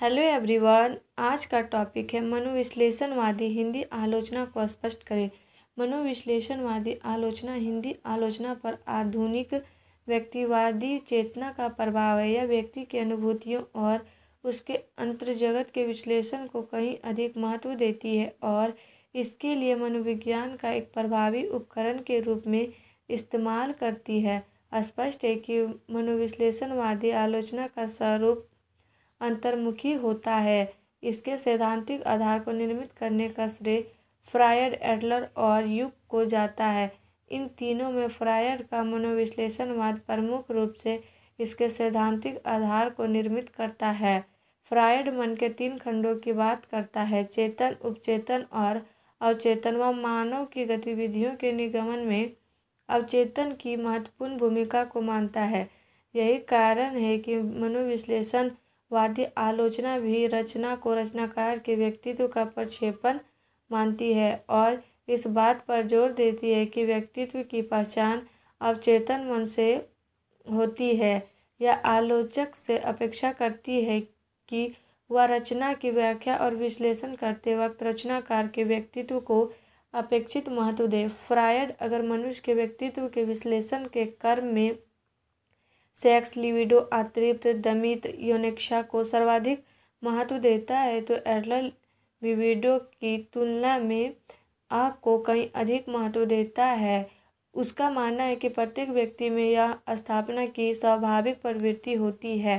hello everyone आज का topic है मनोविश्लेषणवादी हिंदी आलोचना को स्पष्ट करें मनोविश्लेषणवादी आलोचना हिंदी आलोचना पर आधुनिक व्यक्तिवादी चेतना का प्रभाव है यह व्यक्ति की अनुभूतियों और उसके अंतर्जगत के विश्लेषण को कहीं अधिक महत्व देती है और इसके लिए मनोविज्ञान का एक प्रभावी उपकरण के रूप में इस्तेमाल करती है स्पष्ट है कि मनोविश्लेषणवादी आलोचना का स्वरूप अंतर्मुखी होता है इसके सैद्धांतिक आधार को निर्मित करने का श्रेय फ्रायड एडलर और युग को जाता है इन तीनों में फ्रायड का मनोविश्लेषणवाद प्रमुख रूप से इसके सैद्धांतिक आधार को निर्मित करता है फ्रायड मन के तीन खंडों की बात करता है चेतन उपचेतन और अवचेतन व मानव की गतिविधियों के निगमन में अवचेतन की महत्वपूर्ण भूमिका को मानता है यही कारण है कि मनोविश्लेषण वादी आलोचना भी रचना को रचनाकार के व्यक्तित्व का प्रक्षेपण मानती है और इस बात पर जोर देती है कि व्यक्तित्व की पहचान अवचेतन मन से होती है या आलोचक से अपेक्षा करती है कि वह रचना की व्याख्या और विश्लेषण करते वक्त रचनाकार के व्यक्तित्व को अपेक्षित महत्व दे फ्रायड अगर मनुष्य के व्यक्तित्व के विश्लेषण के कर्म में सेक्स लिविडो अतिरिक्त दमित योनिक्षा को सर्वाधिक महत्व देता है तो एडलर लिविडो की तुलना में आ को कहीं अधिक महत्व देता है उसका मानना है कि प्रत्येक व्यक्ति में यह स्थापना की स्वाभाविक प्रवृत्ति होती है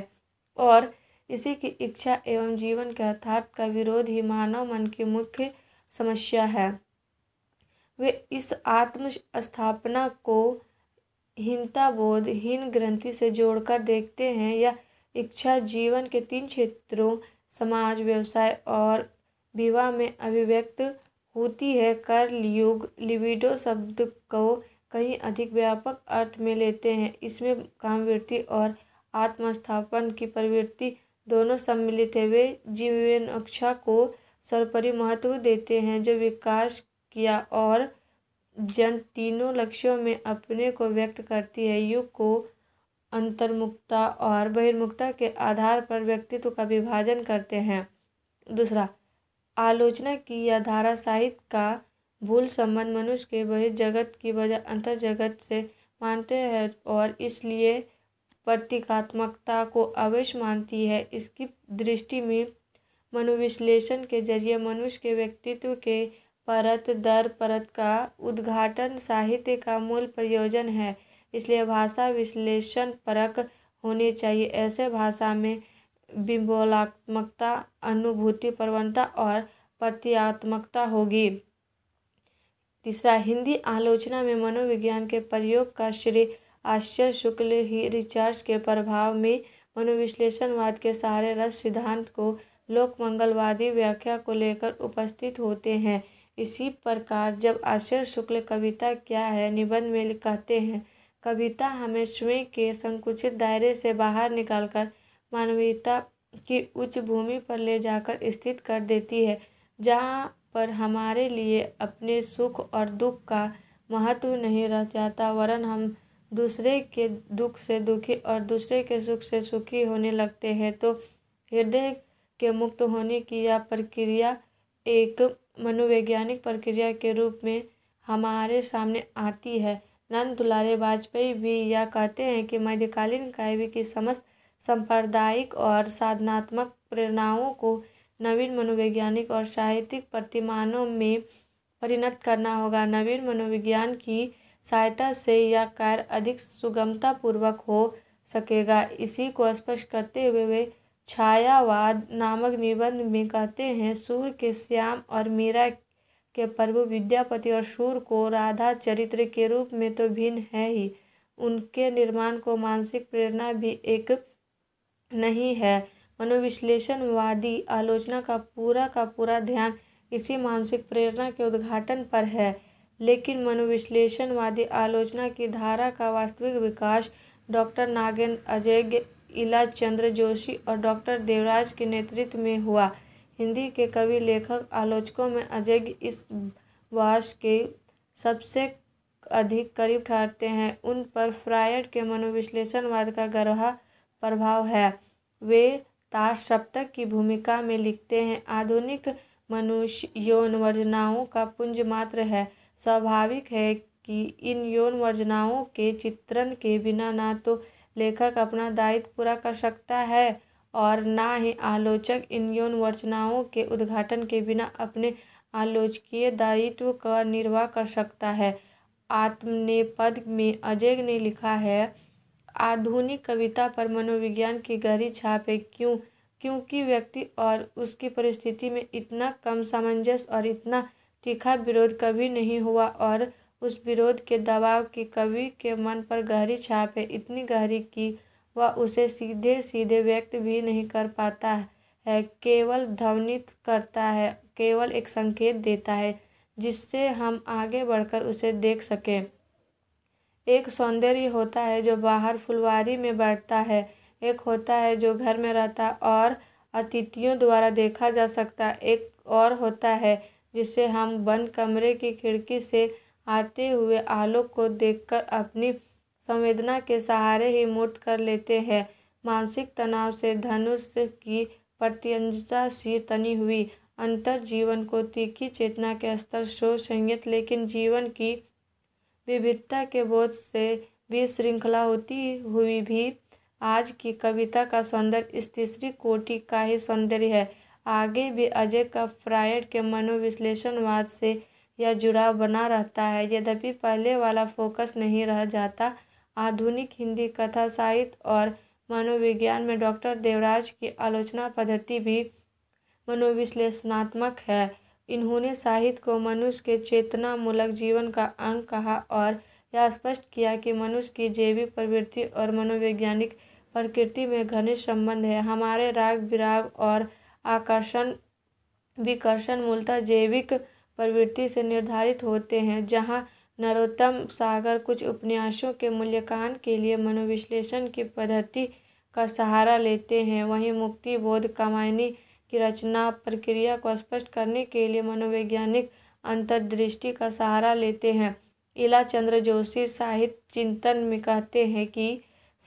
और इसी की इच्छा एवं जीवन के यथार्थ का विरोध ही मानव मन की मुख्य समस्या है वे इस आत्म स्थापना को बोध हीन ग्रंथि से जोड़कर देखते हैं यह इच्छा जीवन के तीन क्षेत्रों समाज व्यवसाय और विवाह में अभिव्यक्त होती है कर युग लिबिडो शब्द को कहीं अधिक व्यापक अर्थ में लेते हैं इसमें कामवृत्ति और आत्मस्थापन की प्रवृत्ति दोनों सम्मिलित है वे जीवन अक्षा को सर्वोपरि महत्व देते हैं जो विकास किया और जन तीनों लक्ष्यों में अपने को व्यक्त करती है युग को अंतर्मुखता और बहिर्मुखता के आधार पर व्यक्तित्व का विभाजन करते हैं दूसरा आलोचना की या धारा साहित्य का भूल संबंध मनुष्य के बहिर्जगत की बजाय जगत से मानते हैं और इसलिए प्रतीकात्मकता को अवश्य मानती है इसकी दृष्टि में मनोविश्लेषण के जरिए मनुष्य के व्यक्तित्व के परत दर परत का उद्घाटन साहित्य का मूल प्रयोजन है इसलिए भाषा विश्लेषण परक होनी चाहिए ऐसे भाषा में बिम्बोलात्मकता अनुभूति प्रवणता और प्रत्यात्मकता होगी तीसरा हिंदी आलोचना में मनोविज्ञान के प्रयोग का श्री आश्चर्य शुक्ल ही रिचार्ज के प्रभाव में मनोविश्लेषणवाद के सारे रस सिद्धांत को लोक मंगलवादी व्याख्या को लेकर उपस्थित होते हैं इसी प्रकार जब आश्चर्य शुक्ल कविता क्या है निबंध में कहते हैं कविता हमें स्वयं के संकुचित दायरे से बाहर निकालकर मानवीयता की उच्च भूमि पर ले जाकर स्थित कर देती है जहाँ पर हमारे लिए अपने सुख और दुख का महत्व नहीं रह जाता वरन हम दूसरे के दुख से दुखी और दूसरे के सुख से सुखी होने लगते हैं तो हृदय के मुक्त होने की यह प्रक्रिया एक मनोवैज्ञानिक प्रक्रिया के रूप में हमारे सामने आती है नंद दुलारे वाजपेयी भी यह कहते हैं कि मध्यकालीन काव्य की समस्त सांप्रदायिक और साधनात्मक प्रेरणाओं को नवीन मनोवैज्ञानिक और साहित्यिक प्रतिमानों में परिणत करना होगा नवीन मनोविज्ञान की सहायता से यह कार्य अधिक सुगमतापूर्वक हो सकेगा इसी को स्पष्ट करते हुए वे छायावाद नामक निबंध में कहते हैं सूर्य के श्याम और मीरा के प्रभु विद्यापति और सूर को राधा चरित्र के रूप में तो भिन्न है ही उनके निर्माण को मानसिक प्रेरणा भी एक नहीं है मनोविश्लेषणवादी आलोचना का पूरा का पूरा ध्यान इसी मानसिक प्रेरणा के उद्घाटन पर है लेकिन मनोविश्लेषणवादी आलोचना की धारा का वास्तविक विकास डॉक्टर नागेंद्र अजय इला चंद्र जोशी और डॉक्टर देवराज के नेतृत्व में हुआ हिंदी के कवि लेखक आलोचकों में अजय इस वाश के सबसे अधिक करीब ठहरते हैं उन पर फ्रायड के मनोविश्लेषणवाद का गर्वा प्रभाव है वे ताश सप्तक की भूमिका में लिखते हैं आधुनिक मनुष्य यौन वर्जनाओं का पुंज मात्र है स्वाभाविक है कि इन यौन वर्जनाओं के चित्रण के बिना ना तो लेखक अपना दायित्व पूरा कर सकता है और ना ही आलोचक इन यौन वचनाओं के उद्घाटन के बिना अपने आलोचकीय दायित्व का निर्वाह कर सकता है आत्मनेपद में अजय ने लिखा है आधुनिक कविता पर मनोविज्ञान की गहरी छाप है क्यों क्योंकि व्यक्ति और उसकी परिस्थिति में इतना कम सामंजस्य और इतना तीखा विरोध कभी नहीं हुआ और उस विरोध के दबाव की कवि के मन पर गहरी छाप है इतनी गहरी कि वह उसे सीधे सीधे व्यक्त भी नहीं कर पाता है केवल ध्वनित करता है केवल एक संकेत देता है जिससे हम आगे बढ़कर उसे देख सकें एक सौंदर्य होता है जो बाहर फुलवारी में बैठता है एक होता है जो घर में रहता और अतिथियों द्वारा देखा जा सकता एक और होता है जिसे हम बंद कमरे की खिड़की से आते हुए आलोक को देखकर अपनी संवेदना के सहारे ही मूर्त कर लेते हैं मानसिक तनाव से धनुष की प्रत्यंजता सी तनी हुई अंतर जीवन को तीखी चेतना के स्तर शो संयत लेकिन जीवन की विविधता के बोध से भी श्रृंखला होती हुई भी आज की कविता का सौंदर्य इस तीसरी कोटि का ही सौंदर्य है आगे भी अजय का फ्रायड के मनोविश्लेषणवाद से या जुड़ाव बना रहता है यद्यपि पहले वाला फोकस नहीं रह जाता आधुनिक हिंदी कथा साहित्य और मनोविज्ञान में डॉक्टर देवराज की आलोचना पद्धति भी मनोविश्लेषणात्मक है इन्होंने साहित्य को मनुष्य के चेतनामूलक जीवन का अंग कहा और यह स्पष्ट किया कि मनुष्य की जैविक प्रवृत्ति और मनोवैज्ञानिक प्रकृति में घनिष्ठ संबंध है हमारे राग विराग और आकर्षण विकर्षण मूलतः जैविक प्रवृत्ति से निर्धारित होते हैं जहाँ नरोत्तम सागर कुछ उपन्यासों के मूल्यांकन के लिए मनोविश्लेषण की पद्धति का सहारा लेते हैं वहीं मुक्ति बोध कामायनी की रचना प्रक्रिया को स्पष्ट करने के लिए मनोवैज्ञानिक अंतर्दृष्टि का सहारा लेते हैं इला चंद्र जोशी साहित्य चिंतन में कहते हैं कि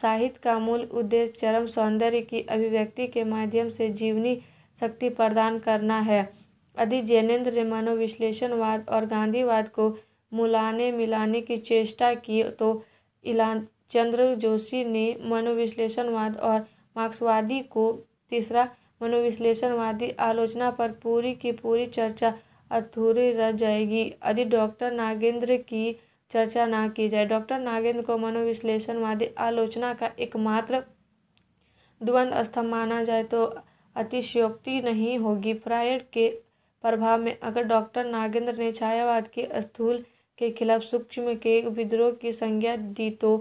साहित्य का मूल उद्देश्य चरम सौंदर्य की अभिव्यक्ति के माध्यम से जीवनी शक्ति प्रदान करना है यदि जैनेन्द्र ने मनोविश्लेषणवाद और गांधीवाद को मुलाने मिलाने की चेष्टा की तो इला चंद्र जोशी ने मनोविश्लेषणवाद और मार्क्सवादी को तीसरा मनोविश्लेषणवादी आलोचना पर पूरी की पूरी चर्चा अधूरी रह जाएगी यदि डॉक्टर नागेंद्र की चर्चा ना की जाए डॉक्टर नागेंद्र को मनोविश्लेषणवादी आलोचना का एकमात्र द्वंद्व स्तंभ माना जाए तो अतिशयोक्ति नहीं होगी फ्रायड के प्रभाव में अगर डॉक्टर नागेंद्र ने छायावाद के स्थूल के खिलाफ सूक्ष्म के विद्रोह की संज्ञा दी तो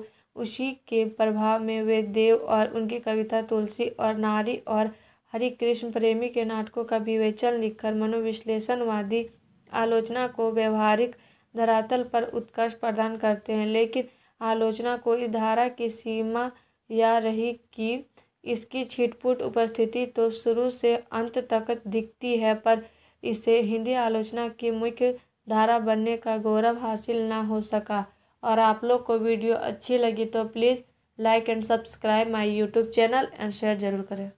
उसी के प्रभाव में वे देव और उनकी कविता तुलसी और नारी और हरि कृष्ण प्रेमी के नाटकों का विवेचन लिखकर मनोविश्लेषणवादी आलोचना को व्यवहारिक धरातल पर उत्कर्ष प्रदान करते हैं लेकिन आलोचना को इस धारा की सीमा या रही कि इसकी छिटपुट उपस्थिति तो शुरू से अंत तक दिखती है पर इसे हिंदी आलोचना की मुख्य धारा बनने का गौरव हासिल ना हो सका और आप लोग को वीडियो अच्छी लगी तो please like and subscribe my YouTube channel and share ज़रूर करें